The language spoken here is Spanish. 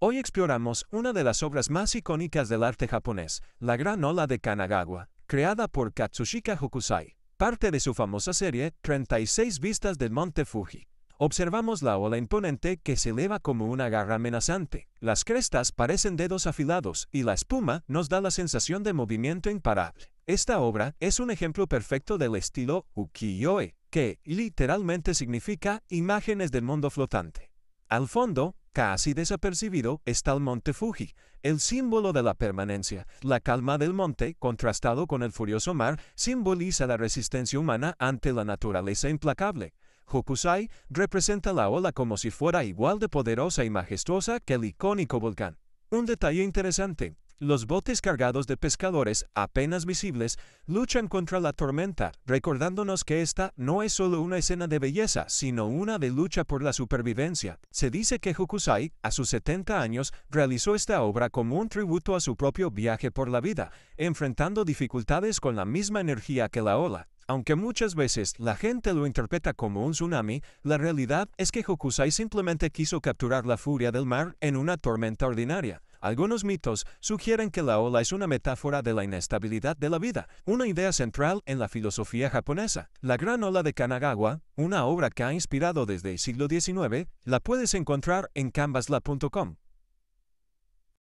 Hoy exploramos una de las obras más icónicas del arte japonés, la Gran Ola de Kanagawa, creada por Katsushika Hokusai, parte de su famosa serie 36 Vistas del Monte Fuji. Observamos la ola imponente que se eleva como una garra amenazante. Las crestas parecen dedos afilados y la espuma nos da la sensación de movimiento imparable. Esta obra es un ejemplo perfecto del estilo ukiyo-e, que literalmente significa imágenes del mundo flotante. Al fondo, casi desapercibido, está el monte Fuji, el símbolo de la permanencia. La calma del monte, contrastado con el furioso mar, simboliza la resistencia humana ante la naturaleza implacable. Hokusai representa la ola como si fuera igual de poderosa y majestuosa que el icónico volcán. Un detalle interesante, los botes cargados de pescadores, apenas visibles, luchan contra la tormenta, recordándonos que esta no es solo una escena de belleza, sino una de lucha por la supervivencia. Se dice que Hokusai, a sus 70 años, realizó esta obra como un tributo a su propio viaje por la vida, enfrentando dificultades con la misma energía que la ola. Aunque muchas veces la gente lo interpreta como un tsunami, la realidad es que Hokusai simplemente quiso capturar la furia del mar en una tormenta ordinaria. Algunos mitos sugieren que la ola es una metáfora de la inestabilidad de la vida, una idea central en la filosofía japonesa. La gran ola de Kanagawa, una obra que ha inspirado desde el siglo XIX, la puedes encontrar en canvasla.com.